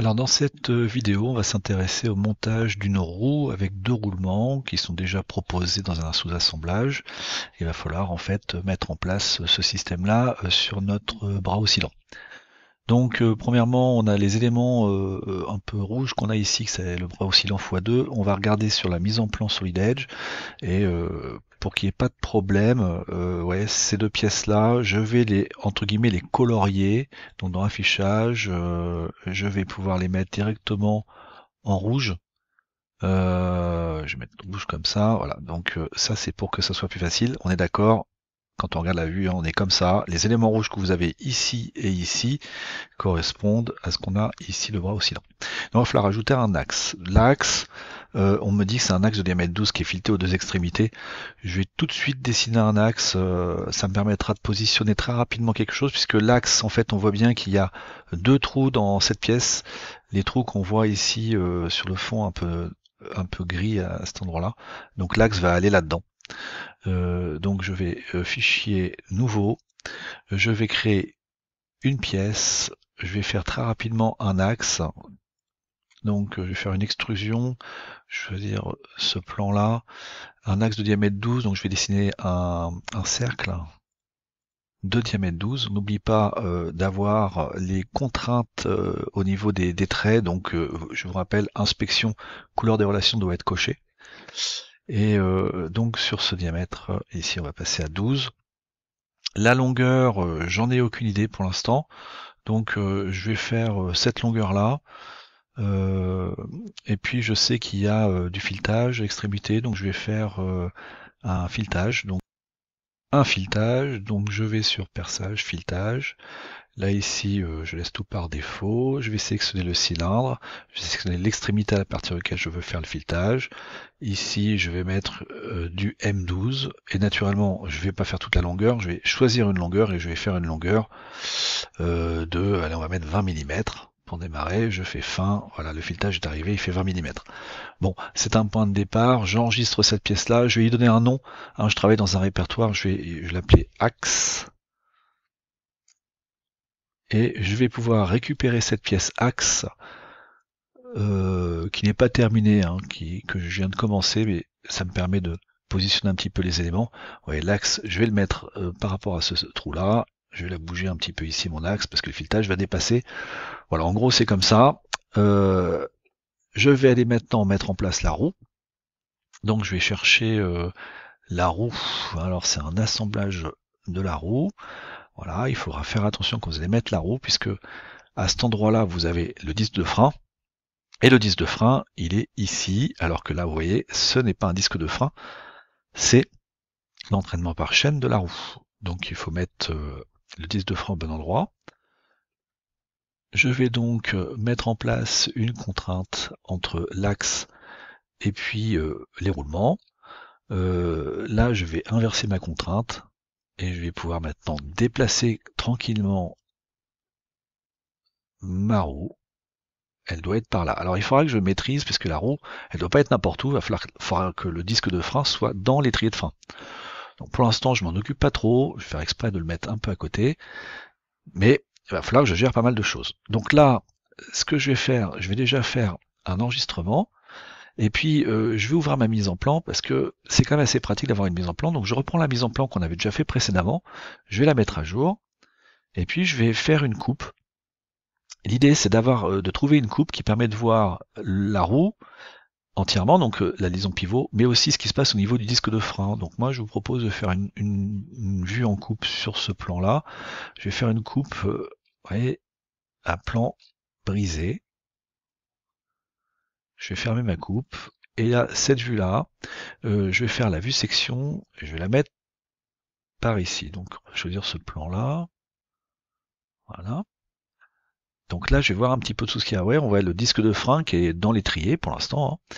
Alors dans cette euh, vidéo, on va s'intéresser au montage d'une roue avec deux roulements qui sont déjà proposés dans un sous-assemblage. Il va falloir en fait mettre en place ce système-là euh, sur notre euh, bras oscillant. Donc premièrement, on a les éléments un peu rouges qu'on a ici, que c'est le bras oscillant x2. On va regarder sur la mise en plan Solid Edge et pour qu'il n'y ait pas de problème, euh, ouais, ces deux pièces-là, je vais les entre guillemets les colorier. Donc dans affichage, euh, je vais pouvoir les mettre directement en rouge. Euh, je vais mettre rouge comme ça, voilà. Donc ça c'est pour que ça soit plus facile. On est d'accord. Quand on regarde la vue, hein, on est comme ça. Les éléments rouges que vous avez ici et ici correspondent à ce qu'on a ici le bras oscillant. Donc il va falloir ajouter un axe. L'axe, euh, on me dit que c'est un axe de diamètre 12 qui est fileté aux deux extrémités. Je vais tout de suite dessiner un axe. Euh, ça me permettra de positionner très rapidement quelque chose puisque l'axe, en fait, on voit bien qu'il y a deux trous dans cette pièce. Les trous qu'on voit ici euh, sur le fond un peu un peu gris à cet endroit-là. Donc l'axe va aller là-dedans. Euh, donc je vais euh, fichier nouveau, je vais créer une pièce, je vais faire très rapidement un axe. Donc euh, je vais faire une extrusion, je veux dire ce plan là, un axe de diamètre 12, donc je vais dessiner un, un cercle de diamètre 12. N'oublie pas d'avoir les contraintes au niveau des, des traits. Donc, je vous rappelle, inspection, couleur des relations doit être cochée. Et euh, donc sur ce diamètre, euh, ici on va passer à 12. La longueur, euh, j'en ai aucune idée pour l'instant. Donc je vais faire cette longueur là. et puis je sais qu'il y a du filetage, extrémité, donc je vais faire un filetage. Donc un filetage, donc je vais sur perçage, filetage. Là ici, euh, je laisse tout par défaut. Je vais sélectionner le cylindre. Je vais sélectionner l'extrémité à partir laquelle je veux faire le filetage. Ici, je vais mettre euh, du M12. Et naturellement, je ne vais pas faire toute la longueur. Je vais choisir une longueur et je vais faire une longueur euh, de, allez, on va mettre 20 mm on démarrer, je fais fin, voilà, le filetage est arrivé, il fait 20 mm. Bon, c'est un point de départ, j'enregistre cette pièce-là, je vais lui donner un nom, hein, je travaille dans un répertoire, je vais, l'appeler axe, et je vais pouvoir récupérer cette pièce axe, euh, qui n'est pas terminée, hein, qui, que je viens de commencer, mais ça me permet de positionner un petit peu les éléments. Vous voyez, l'axe, je vais le mettre euh, par rapport à ce trou-là, je vais la bouger un petit peu ici, mon axe, parce que le filetage va dépasser. Voilà, en gros, c'est comme ça. Euh, je vais aller maintenant mettre en place la roue. Donc, je vais chercher euh, la roue. Alors, c'est un assemblage de la roue. Voilà, il faudra faire attention quand vous allez mettre la roue, puisque à cet endroit-là, vous avez le disque de frein. Et le disque de frein, il est ici, alors que là, vous voyez, ce n'est pas un disque de frein, c'est l'entraînement par chaîne de la roue. Donc il faut mettre euh, le disque de frein au bon endroit. Je vais donc euh, mettre en place une contrainte entre l'axe et puis euh, les roulements. Euh, là, je vais inverser ma contrainte et je vais pouvoir maintenant déplacer tranquillement ma roue. Elle doit être par là. Alors il faudra que je maîtrise, que la roue, elle ne doit pas être n'importe où, il va falloir, que le disque de frein soit dans l'étrier de frein pour l'instant, je m'en occupe pas trop. Je vais faire exprès de le mettre un peu à côté. Mais il va falloir que je gère pas mal de choses. Donc là, ce que je vais faire, je vais déjà faire un enregistrement. Et puis, euh, je vais ouvrir ma mise en plan parce que c'est quand même assez pratique d'avoir une mise en plan. Donc, je reprends la mise en plan qu'on avait déjà fait précédemment. Je vais la mettre à jour. Et puis, je vais faire une coupe. L'idée, c'est d'avoir, euh, de trouver une coupe qui permet de voir la roue, entièrement, donc euh, la liaison pivot, mais aussi ce qui se passe au niveau du disque de frein. Donc moi je vous propose de faire une, vue en coupe sur ce plan-là. Je vais faire une coupe, voyez, euh, à plan brisé. Je vais fermer ma coupe. Et là, cette vue-là, euh, je vais faire la vue section, et je vais la mettre par ici. Donc choisir ce plan-là. Voilà. Donc là, je vais voir un petit peu tout ce qu'il y a à On voit le disque de frein qui est dans l'étrier pour l'instant. Hein.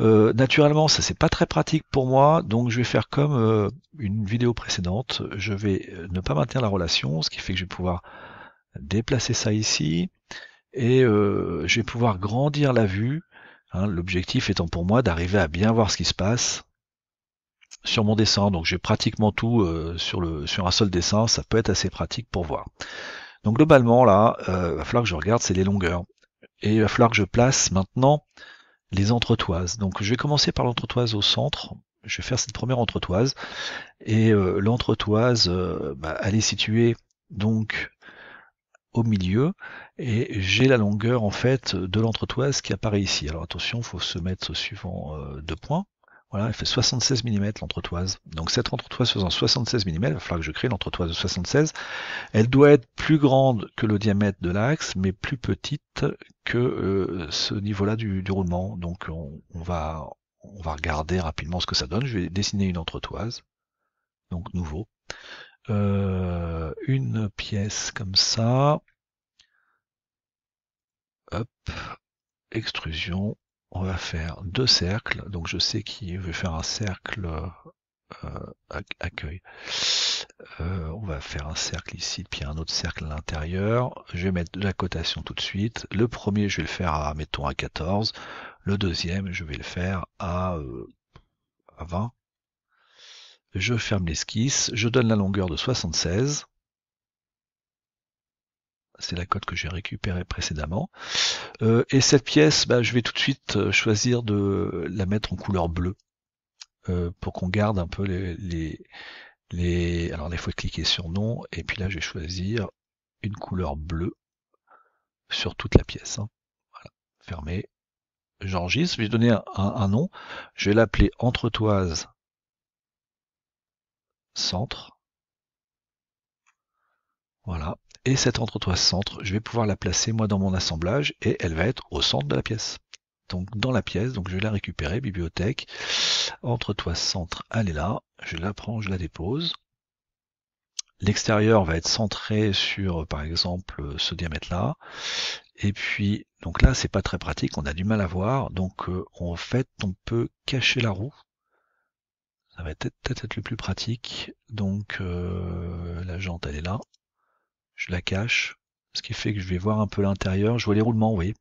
Euh, naturellement, ça c'est pas très pratique pour moi, donc je vais faire comme euh, une vidéo précédente. Je vais euh, ne pas maintenir la relation, ce qui fait que je vais pouvoir déplacer ça ici et je vais pouvoir grandir la vue. Hein. L'objectif étant pour moi d'arriver à bien voir ce qui se passe sur mon dessin. Donc j'ai pratiquement tout sur, le, sur un seul dessin, ça peut être assez pratique pour voir. Donc globalement, là, euh, il va falloir que je regarde, c'est les longueurs. Et il va falloir que je place maintenant les entretoises. Donc je vais commencer par l'entretoise au centre. Je vais faire cette première entretoise. Et euh, l'entretoise, euh, bah, elle est située donc au milieu et j'ai la longueur en fait de l'entretoise qui apparaît ici. Alors attention, il faut se mettre suivant euh, deux points. Voilà, elle fait 76 mm l'entretoise. Donc cette entretoise faisant 76 mm, il va falloir que je crée l'entretoise de 76. Elle doit être plus grande que le diamètre de l'axe, mais plus petite que euh, ce niveau-là du, roulement. Donc on, va, on va regarder rapidement ce que ça donne. Je vais dessiner une entretoise. Donc nouveau. Euh, une pièce comme ça. Hop. Extrusion on va faire deux cercles. Donc je sais qui veut faire un cercle euh, accueil. Euh, on va faire un cercle ici, puis un autre cercle à l'intérieur. Je vais mettre la cotation tout de suite. Le premier, je vais le faire à, mettons, à 14. Le deuxième, je vais le faire à, euh, à 20. Je ferme l'esquisse. Je donne la longueur de 76 c'est la code que j'ai récupérée précédemment. Euh, et cette pièce, bah, je vais tout de suite euh, choisir de la mettre en couleur bleue euh, pour qu'on garde un peu les, les, Alors il faut cliquer sur nom, et puis là, je vais choisir une couleur bleue sur toute la pièce. Hein. Voilà, fermé. J'enregistre, je vais donner un, un nom. Je vais l'appeler entretoise centre. Voilà et cette entretoise centre, je vais pouvoir la placer moi dans mon assemblage et elle va être au centre de la pièce. Donc dans la pièce, donc je vais la récupérer, bibliothèque, entretoise centre, elle est là, je la prends, je la dépose. L'extérieur va être centré sur par exemple ce diamètre là. Et puis donc là c'est pas très pratique, on a du mal à voir, donc euh, en fait on peut cacher la roue ça va peut-être être le plus pratique. Donc euh, la jante elle est là, je la cache, ce qui fait que je vais voir un peu l'intérieur, je vois les roulements, oui.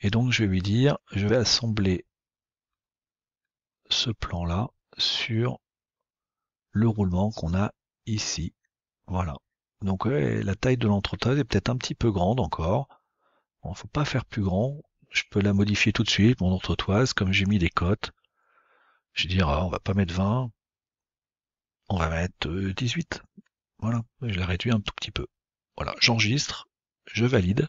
Et donc je vais lui dire, je vais assembler ce plan-là sur le roulement qu'on a ici. Voilà. Donc la taille de l'entretoise est peut-être un petit peu grande encore. Il ne faut pas faire plus grand. Je peux la modifier tout de suite, mon entretoise, comme j'ai mis des cotes. Je vais dire, ah, on va pas mettre 20, on va mettre 18. Euh, voilà, je la réduis un tout petit peu. Voilà, j'enregistre, je valide.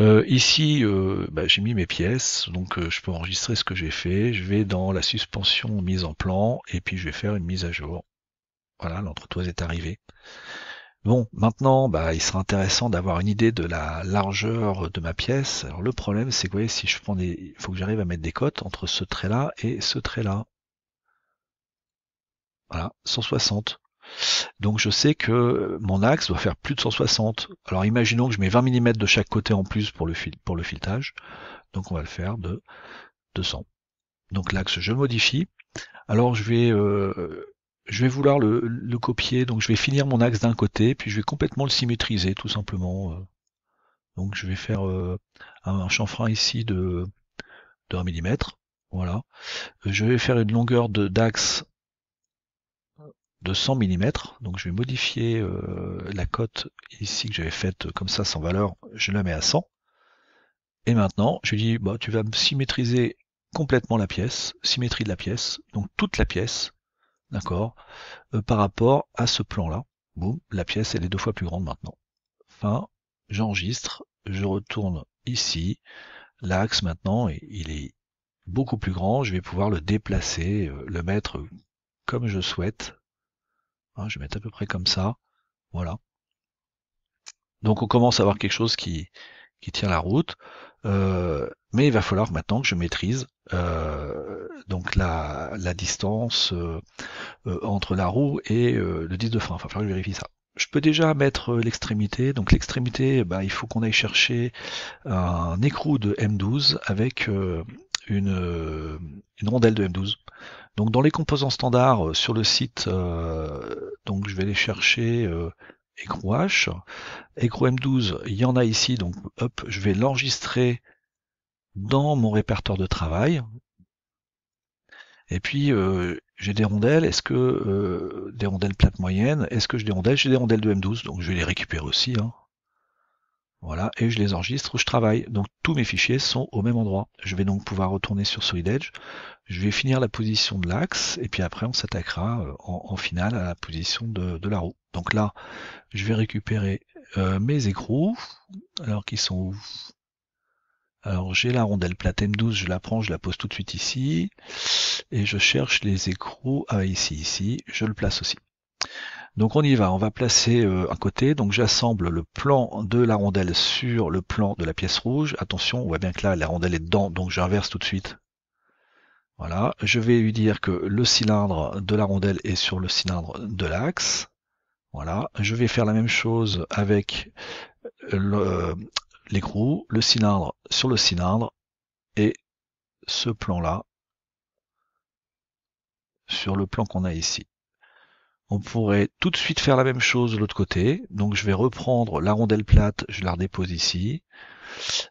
Euh, ici, euh, bah, j'ai mis mes pièces, donc euh, je peux enregistrer ce que j'ai fait. Je vais dans la suspension mise en plan, et puis je vais faire une mise à jour. Voilà, l'entretoise est arrivée. Bon, maintenant, bah, il sera intéressant d'avoir une idée de la largeur de ma pièce. Alors le problème, c'est que voyez, si je prends des. Il faut que j'arrive à mettre des cotes entre ce trait-là et ce trait-là. Voilà, 160. Donc je sais que mon axe doit faire plus de 160. Alors imaginons que je mets 20 mm de chaque côté en plus pour le, fil pour le filetage. Donc on va le faire de 200. Donc l'axe je modifie. Alors je vais, euh, je vais vouloir le, copier. Donc je vais finir mon axe d'un côté, puis je vais complètement le symétriser tout simplement. Euh. Donc je vais faire euh, un chanfrein ici de, de 1 mm. Voilà. Je vais faire une longueur d'axe de 100 mm. Donc je vais modifier euh, la cote ici que j'avais faite euh, comme ça sans valeur, je la mets à 100. Et maintenant, je dis, bah, tu vas symétriser complètement la pièce, symétrie de la pièce, donc toute la pièce, d'accord, euh, par rapport à ce plan-là. Boum, la pièce, elle est deux fois plus grande maintenant. Fin, j'enregistre, je retourne ici. L'axe maintenant, il est beaucoup plus grand, je vais pouvoir le déplacer, le mettre comme je souhaite, Hein, je vais mettre à peu près comme ça. Voilà. Donc on commence à avoir quelque chose qui, qui tient la route. Euh, mais il va falloir maintenant que je maîtrise euh, donc la, la distance euh, entre la roue et le disque de frein. il va falloir que je vérifie ça. Je peux déjà mettre l'extrémité. Donc l'extrémité, bah, il faut qu'on aille chercher un écrou de M12 avec euh, une, rondelle de M12. Donc dans les composants standards euh, sur le site, euh, donc je vais les chercher euh, écrou H. Écrou M12, il y en a ici, donc hop, je vais l'enregistrer dans mon répertoire de travail. Et puis j'ai des rondelles, est-ce que des rondelles plates moyennes, est-ce que j'ai des rondelles J'ai des rondelles de M12, donc je vais les récupérer aussi. Hein. Voilà, et je les enregistre où je travaille. Donc tous mes fichiers sont au même endroit. Je vais donc pouvoir retourner sur Solid Edge. Je vais finir la position de l'axe, et puis après on s'attaquera euh, en, finale à la position de, la roue. Donc là, je vais récupérer euh, mes écrous, alors qu'ils sont où alors j'ai la rondelle plate M12, je la prends, je la pose tout de suite ici, et je cherche les écrous, ah, ici, ici, je le place aussi. Donc on y va, on va placer un euh, côté, donc j'assemble le plan de la rondelle sur le plan de la pièce rouge. Attention, on voit bien que là la rondelle est dedans, donc j'inverse tout de suite. Voilà, je vais lui dire que le cylindre de la rondelle est sur le cylindre de l'axe. Voilà, je vais faire la même chose avec euh, euh, l'écrou, le cylindre sur le cylindre et ce plan-là sur le plan qu'on a ici. On pourrait tout de suite faire la même chose de l'autre côté. Donc je vais reprendre la rondelle plate, je la redépose ici.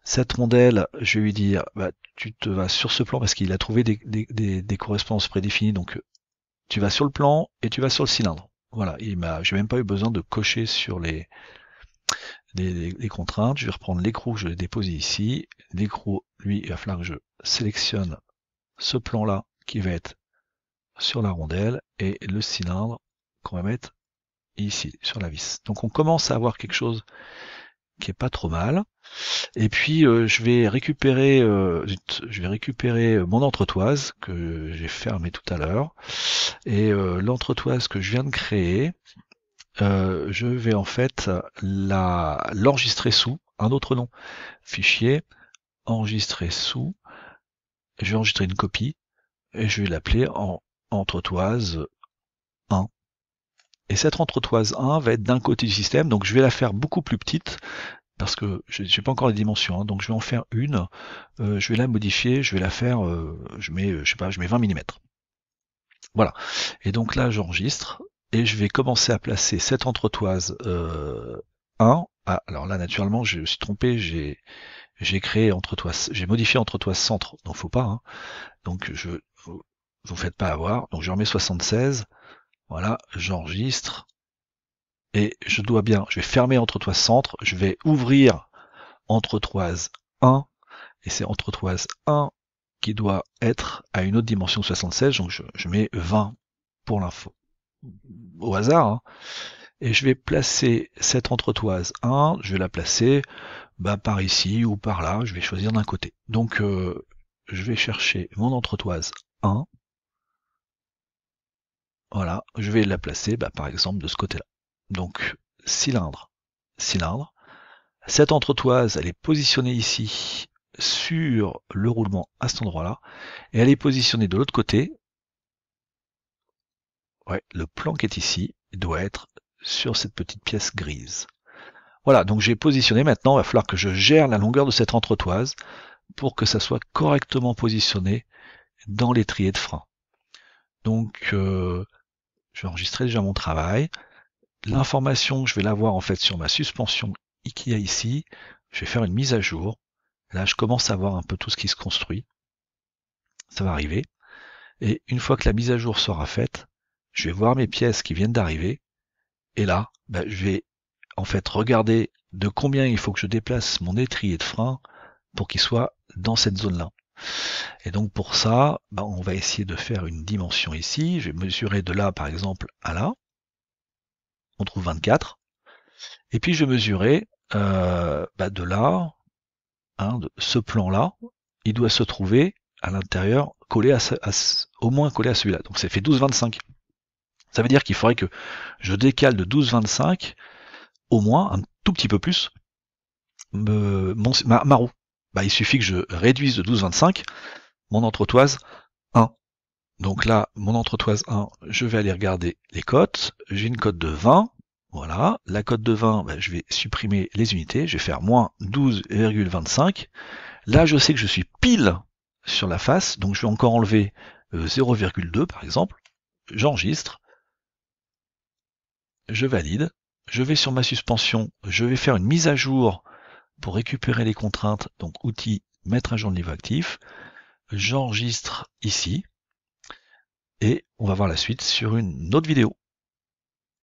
Cette rondelle, je vais lui dire, bah, tu te vas sur ce plan parce qu'il a trouvé des, correspondances prédéfinies. Donc tu vas sur le plan et tu vas sur le cylindre. Voilà, il m'a, j'ai même pas eu besoin de cocher sur les, les, contraintes. Je vais reprendre l'écrou, je le déposer ici. L'écrou, lui, il va falloir que je sélectionne ce plan-là qui va être sur la rondelle et le cylindre qu'on va mettre ici sur la vis. Donc on commence à avoir quelque chose qui est pas trop mal. Et puis euh, je vais récupérer euh, je vais récupérer euh, mon entretoise que j'ai fermée tout à l'heure. Et l'entretoise que je viens de créer, je vais en fait la l'enregistrer sous un autre nom. Fichier, enregistrer sous. Je vais enregistrer une copie et je vais l'appeler en entretoise et cette entretoise 1 va être d'un côté du système, donc je vais la faire beaucoup plus petite, parce que je n'ai pas encore les dimensions, hein, donc je vais en faire une, euh, je vais la modifier, je vais la faire, euh, je mets, je sais pas, je mets 20 mm. Voilà. Et donc là, j'enregistre, et je vais commencer à placer cette entretoise 1. Euh, ah, alors là, naturellement, je me suis trompé, j'ai j'ai créé entretoise, j'ai modifié entretoise centre, donc faut pas. Hein. Donc je vous faites pas avoir. Donc je remets 76. Voilà, j'enregistre. Et je dois bien, je vais fermer entretoise centre, je vais ouvrir entretoise 1, et c'est entretoise 1 qui doit être à une autre dimension 76, donc je, mets 20 pour l'info, au hasard. Hein. Et je vais placer cette entretoise 1, je vais la placer bah, par ici ou par là, je vais choisir d'un côté. Donc euh, je vais chercher mon entretoise 1, voilà, je vais la placer bah, par exemple de ce côté-là. Donc cylindre, cylindre. Cette entretoise, elle est positionnée ici sur le roulement à cet endroit-là, et elle est positionnée de l'autre côté. Ouais, le plan qui est ici doit être sur cette petite pièce grise. Voilà, donc j'ai positionné, maintenant il va falloir que je gère la longueur de cette entretoise pour que ça soit correctement positionné dans l'étrier de frein. Donc euh, je vais enregistrer déjà mon travail. L'information, je vais l'avoir en fait sur ma suspension IKEA ici. Je vais faire une mise à jour. Là, je commence à voir un peu tout ce qui se construit. Ça va arriver. Et une fois que la mise à jour sera faite, je vais voir mes pièces qui viennent d'arriver. Et là, bah, je vais en fait regarder de combien il faut que je déplace mon étrier de frein pour qu'il soit dans cette zone-là. Et donc pour ça, bah, on va essayer de faire une dimension ici. Je vais mesurer de là, par exemple, à là. On trouve 24. Et puis je vais mesurer euh, bah, de là, hein, de ce plan-là. Il doit se trouver à l'intérieur, collé à, au moins collé à celui-là. Donc c'est fait 25 Ça veut dire qu'il faudrait que je décale de 25 au moins un tout petit peu plus ma roue. Bah, il suffit que je réduise de 12,25 mon entretoise 1. Donc là, mon entretoise 1, je vais aller regarder les cotes. J'ai une cote de 20. Voilà. La cote de 20, bah, je vais supprimer les unités. Je vais faire moins 12,25. Là, je sais que je suis pile sur la face. Donc je vais encore enlever 0,2 euh, par exemple. J'enregistre. Je valide. Je vais sur ma suspension. Je vais faire une mise à jour pour récupérer les contraintes, donc outils, mettre à jour le niveau actif. J'enregistre ici et on va voir la suite sur une autre vidéo.